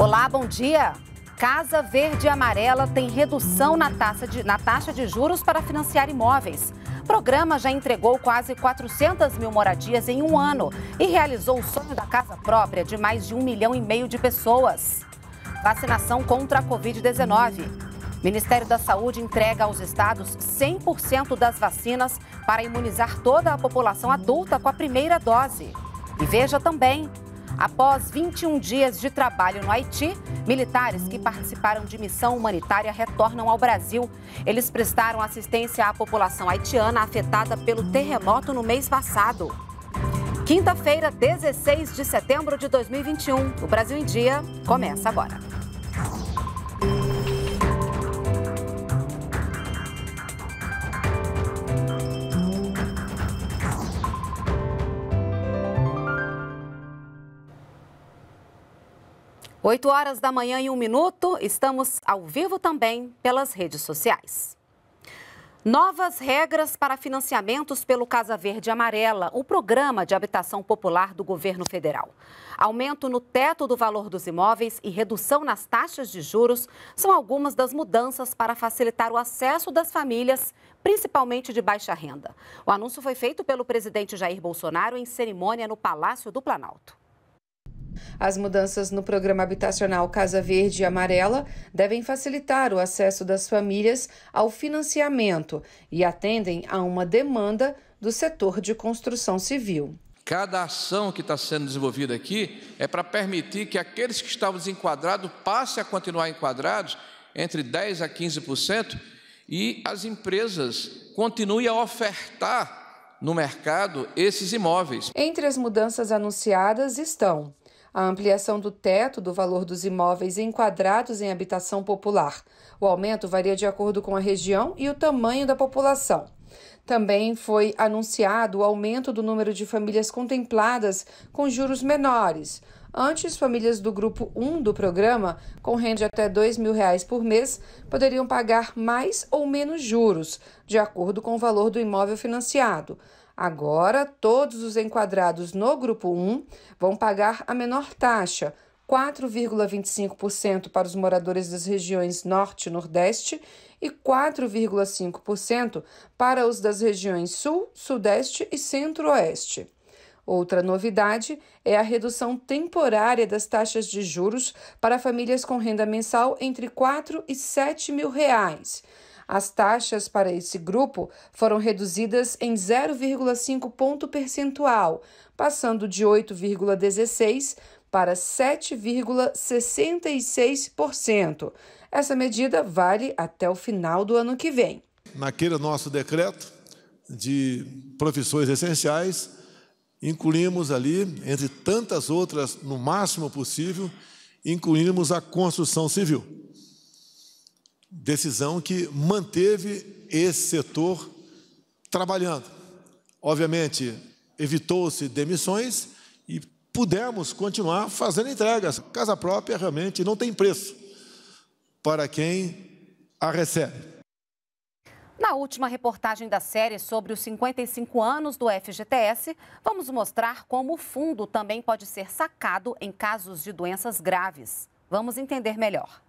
Olá, bom dia. Casa Verde e Amarela tem redução na, de, na taxa de juros para financiar imóveis. O programa já entregou quase 400 mil moradias em um ano e realizou o sonho da casa própria de mais de um milhão e meio de pessoas. Vacinação contra a Covid-19. Ministério da Saúde entrega aos estados 100% das vacinas para imunizar toda a população adulta com a primeira dose. E veja também Após 21 dias de trabalho no Haiti, militares que participaram de missão humanitária retornam ao Brasil. Eles prestaram assistência à população haitiana afetada pelo terremoto no mês passado. Quinta-feira, 16 de setembro de 2021. O Brasil em Dia começa agora. 8 horas da manhã e um minuto, estamos ao vivo também pelas redes sociais. Novas regras para financiamentos pelo Casa Verde Amarela, o programa de habitação popular do governo federal. Aumento no teto do valor dos imóveis e redução nas taxas de juros são algumas das mudanças para facilitar o acesso das famílias, principalmente de baixa renda. O anúncio foi feito pelo presidente Jair Bolsonaro em cerimônia no Palácio do Planalto. As mudanças no programa habitacional Casa Verde e Amarela devem facilitar o acesso das famílias ao financiamento e atendem a uma demanda do setor de construção civil. Cada ação que está sendo desenvolvida aqui é para permitir que aqueles que estavam desenquadrados passem a continuar enquadrados entre 10% a 15% e as empresas continuem a ofertar no mercado esses imóveis. Entre as mudanças anunciadas estão a ampliação do teto do valor dos imóveis enquadrados em habitação popular. O aumento varia de acordo com a região e o tamanho da população. Também foi anunciado o aumento do número de famílias contempladas com juros menores. Antes, famílias do grupo 1 do programa, com renda de até R$ 2.000 mil reais por mês, poderiam pagar mais ou menos juros, de acordo com o valor do imóvel financiado. Agora, todos os enquadrados no grupo 1 vão pagar a menor taxa, 4,25% para os moradores das regiões Norte e Nordeste e 4,5% para os das regiões Sul, Sudeste e Centro-Oeste. Outra novidade é a redução temporária das taxas de juros para famílias com renda mensal entre 4 e 7 mil reais. As taxas para esse grupo foram reduzidas em 0,5 ponto percentual, passando de 8,16 para 7,66%. Essa medida vale até o final do ano que vem. Naquele nosso decreto de profissões essenciais, incluímos ali, entre tantas outras, no máximo possível, incluímos a construção civil. Decisão que manteve esse setor trabalhando. Obviamente, evitou-se demissões e pudemos continuar fazendo entregas. Casa própria realmente não tem preço para quem a recebe. Na última reportagem da série sobre os 55 anos do FGTS, vamos mostrar como o fundo também pode ser sacado em casos de doenças graves. Vamos entender melhor.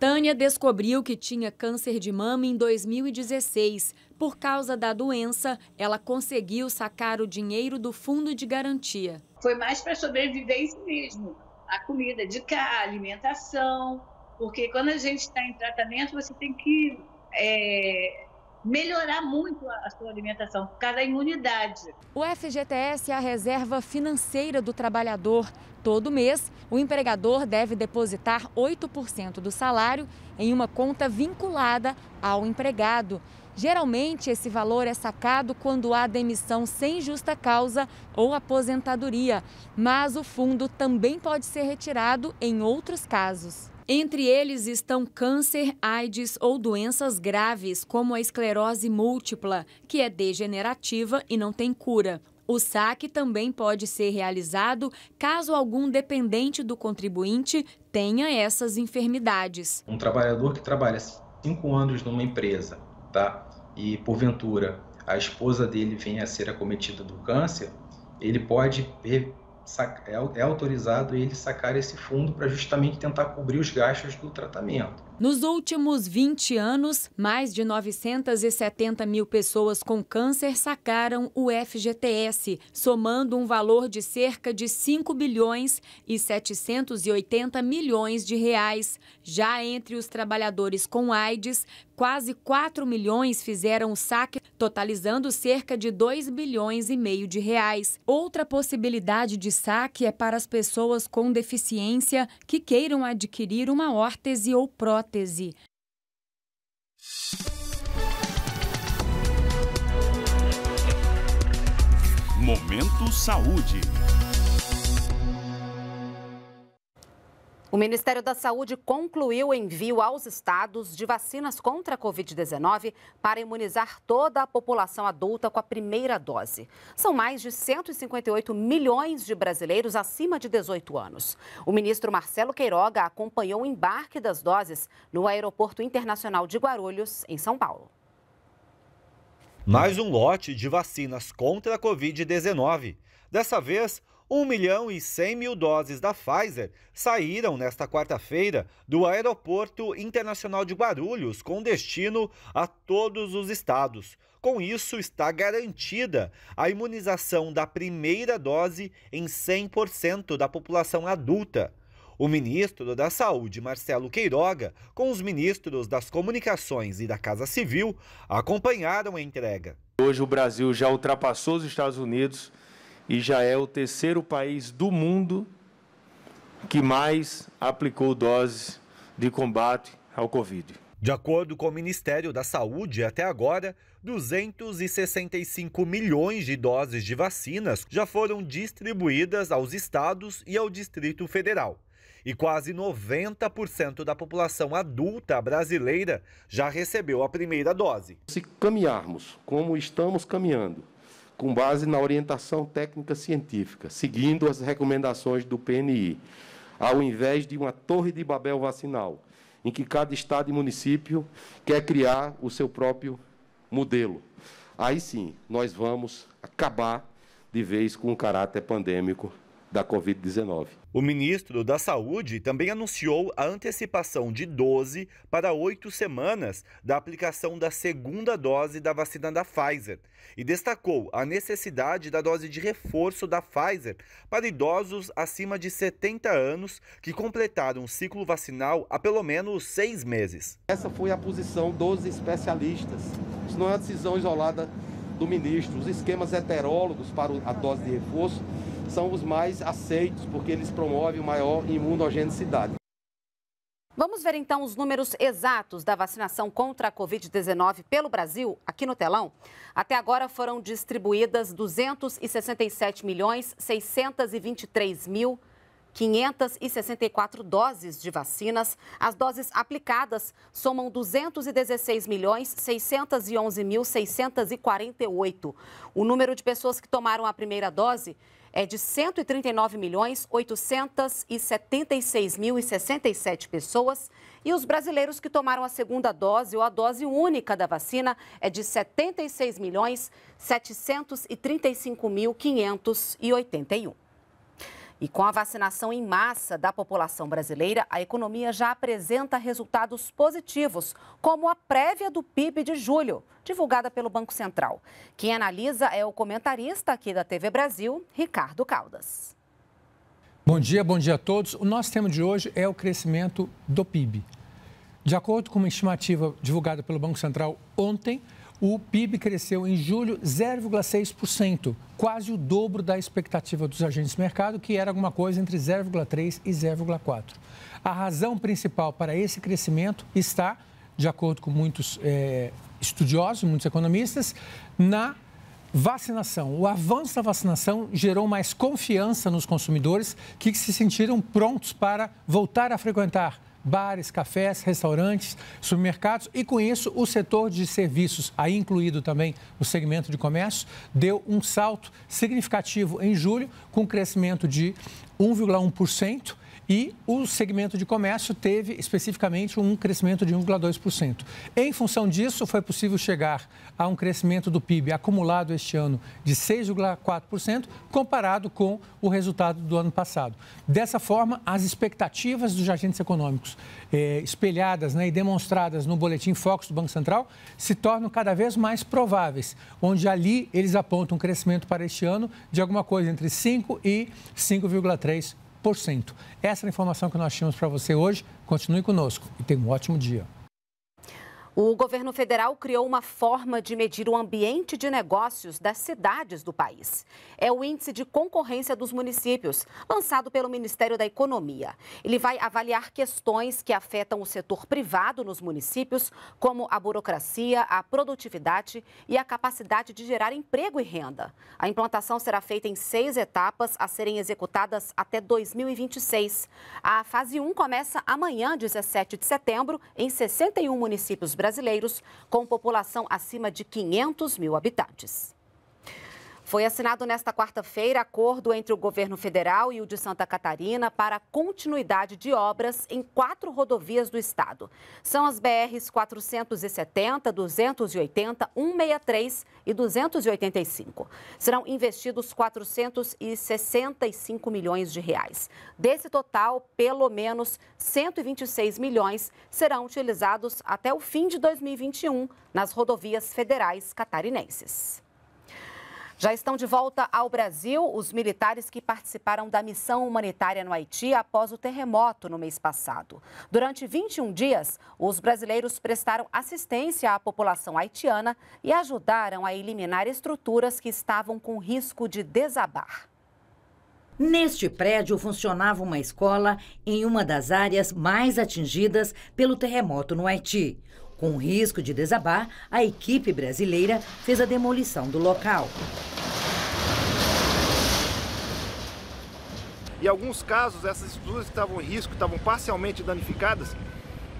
Tânia descobriu que tinha câncer de mama em 2016. Por causa da doença, ela conseguiu sacar o dinheiro do fundo de garantia. Foi mais para sobrevivência mesmo. A comida de cá, a alimentação, porque quando a gente está em tratamento, você tem que é, melhorar muito a sua alimentação, por causa da imunidade. O FGTS é a reserva financeira do trabalhador. Todo mês, o empregador deve depositar 8% do salário em uma conta vinculada ao empregado. Geralmente, esse valor é sacado quando há demissão sem justa causa ou aposentadoria, mas o fundo também pode ser retirado em outros casos. Entre eles estão câncer, AIDS ou doenças graves, como a esclerose múltipla, que é degenerativa e não tem cura. O saque também pode ser realizado caso algum dependente do contribuinte tenha essas enfermidades. Um trabalhador que trabalha cinco anos numa empresa, tá? E porventura a esposa dele venha a ser acometida do câncer, ele pode é, é autorizado ele sacar esse fundo para justamente tentar cobrir os gastos do tratamento. Nos últimos 20 anos, mais de 970 mil pessoas com câncer sacaram o FGTS, somando um valor de cerca de 5 bilhões e 780 milhões de reais. Já entre os trabalhadores com AIDS, quase 4 milhões fizeram o saque, totalizando cerca de 2 bilhões e meio de reais. Outra possibilidade de saque é para as pessoas com deficiência que queiram adquirir uma órtese ou prótese êxtase. Momento Saúde. O Ministério da Saúde concluiu o envio aos estados de vacinas contra a Covid-19 para imunizar toda a população adulta com a primeira dose. São mais de 158 milhões de brasileiros acima de 18 anos. O ministro Marcelo Queiroga acompanhou o embarque das doses no Aeroporto Internacional de Guarulhos, em São Paulo. Mais um lote de vacinas contra a Covid-19. Dessa vez, 1 milhão e 100 mil doses da Pfizer saíram nesta quarta-feira do Aeroporto Internacional de Guarulhos com destino a todos os estados. Com isso, está garantida a imunização da primeira dose em 100% da população adulta. O ministro da Saúde, Marcelo Queiroga, com os ministros das Comunicações e da Casa Civil, acompanharam a entrega. Hoje o Brasil já ultrapassou os Estados Unidos e já é o terceiro país do mundo que mais aplicou doses de combate ao Covid. De acordo com o Ministério da Saúde, até agora, 265 milhões de doses de vacinas já foram distribuídas aos estados e ao Distrito Federal. E quase 90% da população adulta brasileira já recebeu a primeira dose. Se caminharmos como estamos caminhando, com base na orientação técnica científica, seguindo as recomendações do PNI, ao invés de uma torre de Babel vacinal, em que cada estado e município quer criar o seu próprio modelo. Aí sim, nós vamos acabar de vez com o caráter pandêmico da Covid-19. O ministro da Saúde também anunciou a antecipação de 12 para 8 semanas da aplicação da segunda dose da vacina da Pfizer e destacou a necessidade da dose de reforço da Pfizer para idosos acima de 70 anos que completaram o ciclo vacinal há pelo menos seis meses. Essa foi a posição dos especialistas. Isso não é uma decisão isolada do ministro. Os esquemas heterólogos para a dose de reforço são os mais aceitos, porque eles promovem maior imunogenicidade. Vamos ver então os números exatos da vacinação contra a Covid-19 pelo Brasil, aqui no telão. Até agora foram distribuídas 267 milhões 623 mil 564 doses de vacinas. As doses aplicadas somam 216 milhões 611 mil 648. O número de pessoas que tomaram a primeira dose é de 139.876.067 milhões mil e pessoas e os brasileiros que tomaram a segunda dose ou a dose única da vacina é de 76.735.581. milhões mil e com a vacinação em massa da população brasileira, a economia já apresenta resultados positivos, como a prévia do PIB de julho, divulgada pelo Banco Central. Quem analisa é o comentarista aqui da TV Brasil, Ricardo Caldas. Bom dia, bom dia a todos. O nosso tema de hoje é o crescimento do PIB. De acordo com uma estimativa divulgada pelo Banco Central ontem, o PIB cresceu em julho 0,6%, quase o dobro da expectativa dos agentes de mercado, que era alguma coisa entre 0,3% e 0,4%. A razão principal para esse crescimento está, de acordo com muitos é, estudiosos, muitos economistas, na vacinação. O avanço da vacinação gerou mais confiança nos consumidores que se sentiram prontos para voltar a frequentar bares, cafés, restaurantes, supermercados e, com isso, o setor de serviços, aí incluído também o segmento de comércio, deu um salto significativo em julho, com crescimento de 1,1% e o segmento de comércio teve especificamente um crescimento de 1,2%. Em função disso, foi possível chegar a um crescimento do PIB acumulado este ano de 6,4%, comparado com o resultado do ano passado. Dessa forma, as expectativas dos agentes econômicos eh, espelhadas né, e demonstradas no boletim Fox do Banco Central se tornam cada vez mais prováveis, onde ali eles apontam um crescimento para este ano de alguma coisa entre 5% e 5,3%. Essa é a informação que nós tínhamos para você hoje. Continue conosco e tenha um ótimo dia. O governo federal criou uma forma de medir o ambiente de negócios das cidades do país. É o Índice de Concorrência dos Municípios, lançado pelo Ministério da Economia. Ele vai avaliar questões que afetam o setor privado nos municípios, como a burocracia, a produtividade e a capacidade de gerar emprego e renda. A implantação será feita em seis etapas a serem executadas até 2026. A fase 1 começa amanhã, 17 de setembro, em 61 municípios brasileiros brasileiros com população acima de 500 mil habitantes. Foi assinado nesta quarta-feira acordo entre o governo federal e o de Santa Catarina para continuidade de obras em quatro rodovias do estado. São as BRs 470, 280, 163 e 285. Serão investidos 465 milhões de reais. Desse total, pelo menos 126 milhões serão utilizados até o fim de 2021 nas rodovias federais catarinenses. Já estão de volta ao Brasil os militares que participaram da missão humanitária no Haiti após o terremoto no mês passado. Durante 21 dias, os brasileiros prestaram assistência à população haitiana e ajudaram a eliminar estruturas que estavam com risco de desabar. Neste prédio funcionava uma escola em uma das áreas mais atingidas pelo terremoto no Haiti. Com risco de desabar, a equipe brasileira fez a demolição do local. Em alguns casos, essas estruturas que estavam em risco, estavam parcialmente danificadas,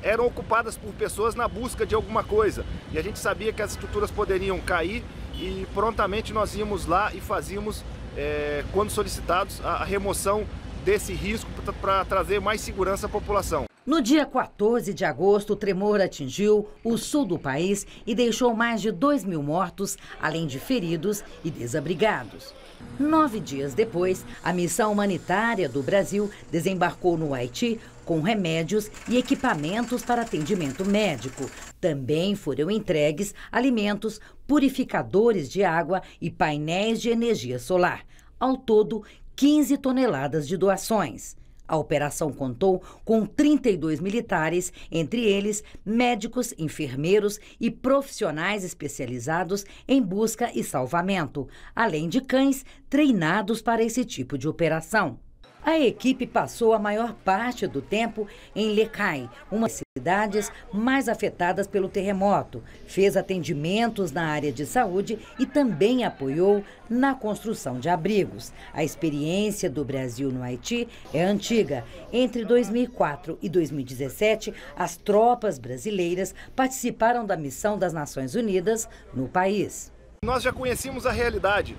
eram ocupadas por pessoas na busca de alguma coisa. E a gente sabia que as estruturas poderiam cair e prontamente nós íamos lá e fazíamos, é, quando solicitados, a remoção desse risco para trazer mais segurança à população. No dia 14 de agosto, o tremor atingiu o sul do país e deixou mais de 2 mil mortos, além de feridos e desabrigados. Nove dias depois, a missão humanitária do Brasil desembarcou no Haiti com remédios e equipamentos para atendimento médico. Também foram entregues alimentos, purificadores de água e painéis de energia solar. Ao todo, 15 toneladas de doações. A operação contou com 32 militares, entre eles médicos, enfermeiros e profissionais especializados em busca e salvamento, além de cães treinados para esse tipo de operação. A equipe passou a maior parte do tempo em Lecai, uma das cidades mais afetadas pelo terremoto, fez atendimentos na área de saúde e também apoiou na construção de abrigos. A experiência do Brasil no Haiti é antiga. Entre 2004 e 2017, as tropas brasileiras participaram da missão das Nações Unidas no país. Nós já conhecíamos a realidade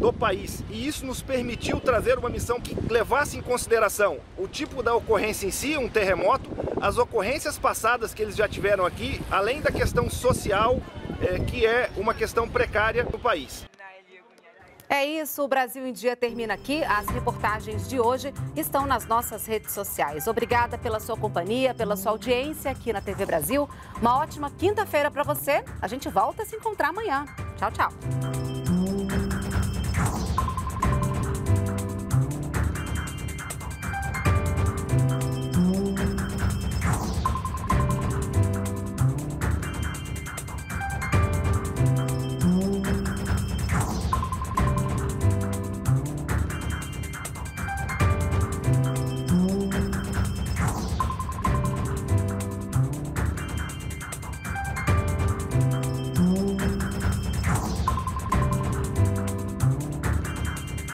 do país. E isso nos permitiu trazer uma missão que levasse em consideração o tipo da ocorrência em si, um terremoto, as ocorrências passadas que eles já tiveram aqui, além da questão social, é, que é uma questão precária do país. É isso, o Brasil em Dia termina aqui. As reportagens de hoje estão nas nossas redes sociais. Obrigada pela sua companhia, pela sua audiência aqui na TV Brasil. Uma ótima quinta-feira para você. A gente volta a se encontrar amanhã. Tchau, tchau.